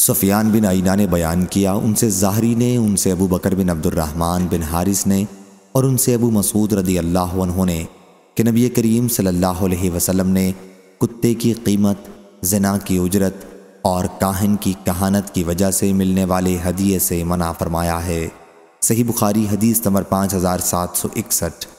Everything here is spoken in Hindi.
सफ़ियान बिन आइना ने बयान किया उनसे ज़ाहरी ने उनसे अबू बकर बिन अब्दुलरहमान बिन हारिस ने और उनसे अबू मसूद रदी अल्लाह ने कि नबी करीम सल्लल्लाहु अलैहि वसल्लम ने कुत्ते की कीमत जना की उजरत और काहन की कहानत की वजह से मिलने वाले हदीये से मना फरमाया है सही बुखारी हदीस नंबर पाँच हज़ार सात सौ इकसठ